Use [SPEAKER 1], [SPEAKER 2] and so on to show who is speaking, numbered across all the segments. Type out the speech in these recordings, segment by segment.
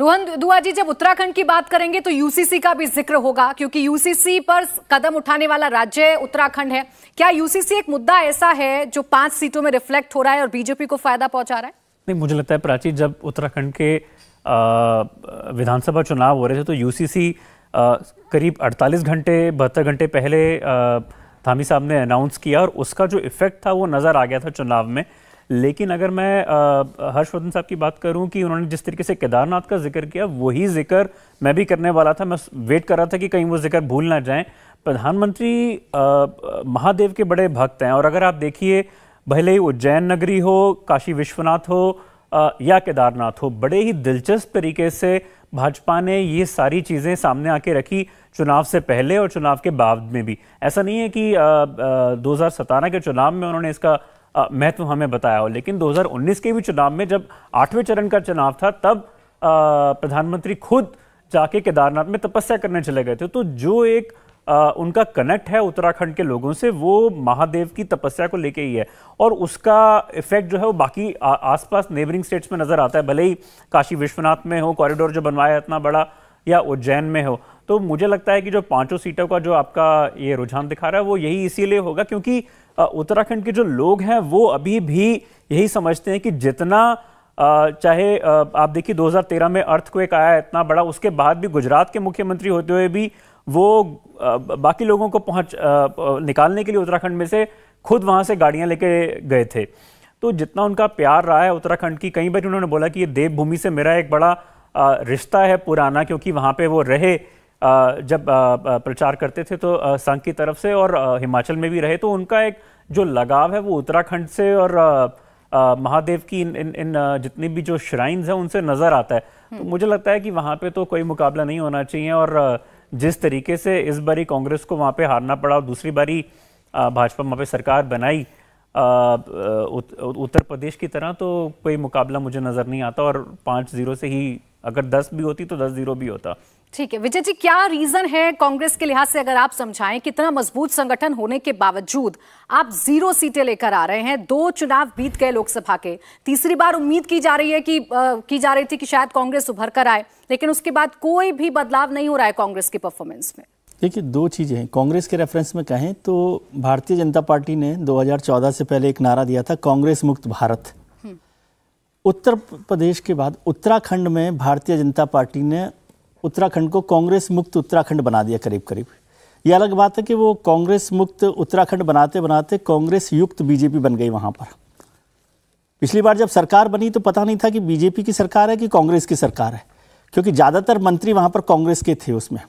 [SPEAKER 1] रोहन दुआ जी जब उत्तराखंड की बात करेंगे तो यूसीसी का भी जिक्र होगा क्योंकि यूसीसी पर कदम उठाने वाला राज्य उत्तराखंड है क्या यूसीसी एक मुद्दा ऐसा है जो पांच सीटों में रिफ्लेक्ट हो रहा है और बीजेपी को फायदा पहुंचा रहा है
[SPEAKER 2] नहीं मुझे लगता है प्राची जब उत्तराखंड के विधानसभा चुनाव हो रहे थे तो यूसीसी करीब 48 घंटे बहत्तर घंटे पहले धामी साहब ने अनाउंस किया और उसका जो इफेक्ट था वो नज़र आ गया था चुनाव में लेकिन अगर मैं हर्षवर्धन साहब की बात करूं कि उन्होंने जिस तरीके से केदारनाथ का जिक्र किया वही जिक्र मैं भी करने वाला था मैं वेट कर रहा था कि कहीं वो जिक्र भूल ना जाएं प्रधानमंत्री महादेव के बड़े भक्त हैं और अगर आप देखिए भले ही उज्जैन नगरी हो काशी विश्वनाथ हो या केदारनाथ हो बड़े ही दिलचस्प तरीके से भाजपा ने ये सारी चीज़ें सामने आके रखी चुनाव से पहले और चुनाव के बाद में भी ऐसा नहीं है कि दो के चुनाव में उन्होंने इसका महत्व तो हमें बताया हो लेकिन 2019 के भी चुनाव में जब आठवें चरण का चुनाव था तब प्रधानमंत्री खुद जाके केदारनाथ में तपस्या करने चले गए थे तो जो एक आ, उनका कनेक्ट है उत्तराखंड के लोगों से वो महादेव की तपस्या को लेके ही है और उसका इफेक्ट जो है वो बाकी आसपास नेबरिंग स्टेट्स में नज़र आता है भले ही काशी विश्वनाथ में हो कॉरिडोर जो बनवाया इतना बड़ा या उज्जैन में हो तो मुझे लगता है कि जो पांचों सीटों का जो आपका ये रुझान दिखा रहा है वो यही इसीलिए होगा क्योंकि उत्तराखंड के जो लोग हैं वो अभी भी यही समझते हैं कि जितना चाहे आप देखिए 2013 में अर्थ को एक आया इतना बड़ा उसके बाद भी गुजरात के मुख्यमंत्री होते हुए भी वो बाकी लोगों को पहुंच निकालने के लिए उत्तराखंड में से खुद वहाँ से गाड़ियाँ लेके गए थे तो जितना उनका प्यार रहा है उत्तराखंड की कई बार उन्होंने बोला कि ये देवभूमि से मेरा एक बड़ा रिश्ता है पुराना क्योंकि वहाँ पर वो रहे जब प्रचार करते थे तो संघ की तरफ से और हिमाचल में भी रहे तो उनका एक जो लगाव है वो उत्तराखंड से और महादेव की इन इन, इन जितनी भी जो श्राइन्स हैं उनसे नज़र आता है तो हम्म। मुझे लगता है कि वहाँ पे तो कोई मुकाबला नहीं होना चाहिए और जिस तरीके से इस बारी कांग्रेस को वहाँ पे हारना पड़ा और दूसरी बारी भाजपा वहाँ पे सरकार बनाई उत्तर प्रदेश की तरह तो कोई मुकाबला मुझे नज़र नहीं आता और पाँच ज़ीरो से ही अगर दस भी होती तो दस ज़ीरो भी होता
[SPEAKER 1] ठीक है विजय जी क्या रीजन है कांग्रेस के लिहाज से अगर आप समझाएं कितना मजबूत संगठन होने के बावजूद आप जीरो सीटें लेकर आ रहे हैं दो चुनाव बीत गए लोकसभा के तीसरी बार उम्मीद की जा रही है कि आ, की जा रही थी कि शायद कांग्रेस उभर कर आए लेकिन उसके बाद कोई भी बदलाव नहीं हो रहा है कांग्रेस की परफॉर्मेंस में
[SPEAKER 3] देखिए दो चीज़ें हैं कांग्रेस के रेफरेंस में कहें तो भारतीय जनता पार्टी ने दो से पहले एक नारा दिया था कांग्रेस मुक्त भारत हम्म। उत्तर प्रदेश के बाद उत्तराखंड में भारतीय जनता पार्टी ने उत्तराखंड को कांग्रेस मुक्त उत्तराखंड बना दिया करीब करीब ये अलग बात है कि वो कांग्रेस मुक्त उत्तराखंड बनाते बनाते कांग्रेस युक्त बीजेपी बन गई वहाँ पर पिछली बार जब सरकार बनी तो पता नहीं था कि बीजेपी की सरकार है कि कांग्रेस की सरकार है क्योंकि ज़्यादातर मंत्री वहाँ पर कांग्रेस के थे उसमें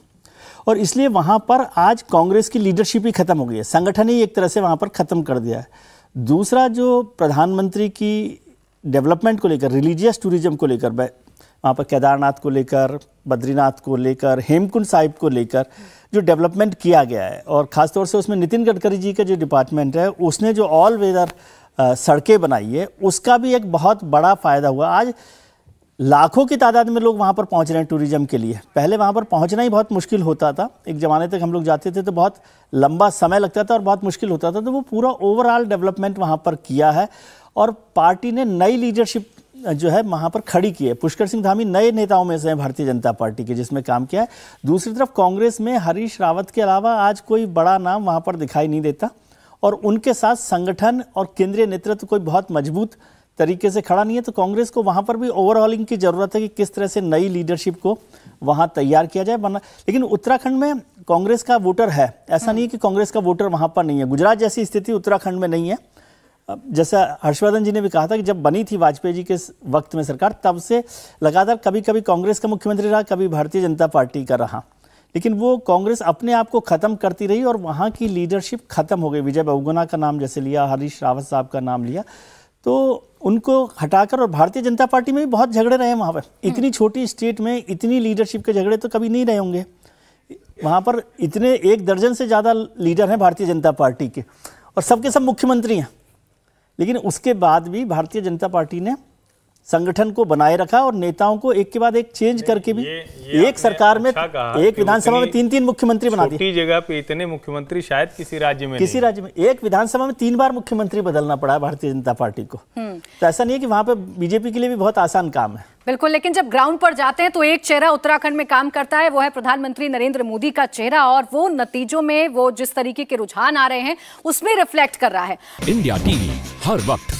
[SPEAKER 3] और इसलिए वहाँ पर आज कांग्रेस की लीडरशिप ही खत्म हो गई है संगठन ही एक तरह से वहाँ पर ख़त्म कर दिया है दूसरा जो प्रधानमंत्री की डेवलपमेंट को लेकर रिलीजियस टूरिज्म को लेकर वहाँ पर केदारनाथ को लेकर बद्रीनाथ को लेकर हेमकुंड साहिब को लेकर जो डेवलपमेंट किया गया है और ख़ासतौर से उसमें नितिन गडकरी जी का जो डिपार्टमेंट है उसने जो ऑल वेदर सड़कें बनाई है उसका भी एक बहुत बड़ा फ़ायदा हुआ आज लाखों की तादाद में लोग वहाँ पर पहुँच रहे हैं टूरिज़म के लिए पहले वहाँ पर पहुँचना ही बहुत मुश्किल होता था एक ज़माने तक हम लोग जाते थे तो बहुत लंबा समय लगता था और बहुत मुश्किल होता था तो वो पूरा ओवरऑल डेवलपमेंट वहाँ पर किया है और पार्टी ने नई लीडरशिप जो है वहाँ पर खड़ी की है पुष्कर सिंह धामी नए नेताओं में से हैं भारतीय जनता पार्टी के जिसमें काम किया है दूसरी तरफ कांग्रेस में हरीश रावत के अलावा आज कोई बड़ा नाम वहाँ पर दिखाई नहीं देता और उनके साथ संगठन और केंद्रीय नेतृत्व कोई बहुत मजबूत तरीके से खड़ा नहीं है तो कांग्रेस को वहाँ पर भी ओवरऑलिंग की ज़रूरत है कि किस तरह से नई लीडरशिप को वहाँ तैयार किया जाए बना लेकिन उत्तराखंड में कांग्रेस का वोटर है ऐसा हम्म। नहीं है कि कांग्रेस का वोटर वहाँ पर नहीं है गुजरात जैसी स्थिति उत्तराखंड में नहीं है जैसा हर्षवर्धन जी ने भी कहा था कि जब बनी थी वाजपेयी जी के वक्त में सरकार तब से लगातार कभी कभी कांग्रेस का मुख्यमंत्री रहा कभी भारतीय जनता पार्टी का रहा लेकिन वो कांग्रेस अपने आप को ख़त्म करती रही और वहाँ की लीडरशिप ख़त्म हो गई विजय बहुगुना का नाम जैसे लिया हरीश रावत साहब का नाम लिया तो उनको हटाकर और भारतीय जनता पार्टी में भी बहुत झगड़े रहे वहाँ पर हम्म। इतनी छोटी स्टेट में इतनी लीडरशिप के झगड़े तो कभी नहीं रहे होंगे वहाँ पर इतने एक दर्जन से ज़्यादा लीडर हैं भारतीय जनता पार्टी के और सबके सब मुख्यमंत्री हैं लेकिन उसके बाद भी भारतीय जनता पार्टी ने संगठन को बनाए रखा और नेताओं को एक के बाद एक चेंज करके भी ये, ये एक सरकार में अच्छा एक विधानसभा में तीन तीन मुख्यमंत्री बना दिए
[SPEAKER 2] जगह पे इतने मुख्यमंत्री शायद किसी राज्य में किसी
[SPEAKER 3] राज्य में एक विधानसभा में तीन बार मुख्यमंत्री बदलना पड़ा भारतीय जनता पार्टी को हम्म। तो ऐसा नहीं है कि वहाँ पे बीजेपी के लिए भी बहुत आसान काम है
[SPEAKER 1] बिल्कुल लेकिन जब ग्राउंड पर जाते हैं तो एक चेहरा उत्तराखंड में काम करता है वो है प्रधानमंत्री नरेंद्र मोदी का चेहरा और वो नतीजों में वो जिस तरीके के रुझान आ रहे हैं उसमें रिफ्लेक्ट कर रहा है
[SPEAKER 2] इंडिया टीवी हर वक्त